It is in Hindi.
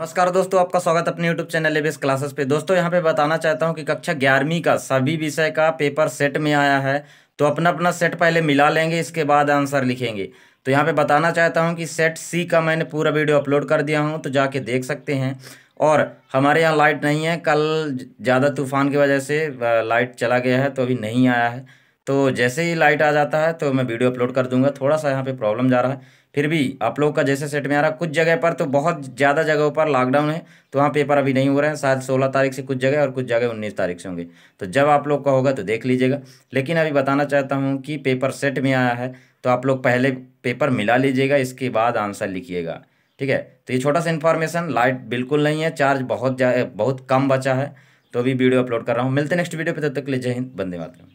नमस्कार दोस्तों आपका स्वागत अपने यूट्यूब चैनल एबीएस क्लासेस पे दोस्तों यहाँ पे बताना चाहता हूँ कि कक्षा ग्यारहवीं का सभी विषय का पेपर सेट में आया है तो अपना अपना सेट पहले मिला लेंगे इसके बाद आंसर लिखेंगे तो यहाँ पे बताना चाहता हूँ कि सेट सी का मैंने पूरा वीडियो अपलोड कर दिया हूँ तो जाके देख सकते हैं और हमारे यहाँ लाइट नहीं है कल ज़्यादा तूफान की वजह से लाइट चला गया है तो अभी नहीं आया है तो जैसे ही लाइट आ जाता है तो मैं वीडियो अपलोड कर दूंगा थोड़ा सा यहाँ पे प्रॉब्लम जा रहा है फिर भी आप लोग का जैसे सेट में आ रहा है कुछ जगह पर तो बहुत ज़्यादा जगहों पर लॉकडाउन है तो वहाँ पेपर अभी नहीं हो रहे हैं शायद सोलह तारीख से कुछ जगह और कुछ जगह उन्नीस तारीख से होंगे तो जब आप लोग का होगा तो देख लीजिएगा लेकिन अभी बताना चाहता हूँ कि पेपर सेट में आया है तो आप लोग पहले पेपर मिला लीजिएगा इसके बाद आंसर लिखिएगा ठीक है तो ये छोटा सा इन्फॉर्मेशन लाइट बिल्कुल नहीं है चार्ज बहुत बहुत कम बचा है तो अभी वीडियो अपलोड कर रहा हूँ मिलते नेक्स्ट वीडियो पर तब तक ले जय हिंद बंदे मातरम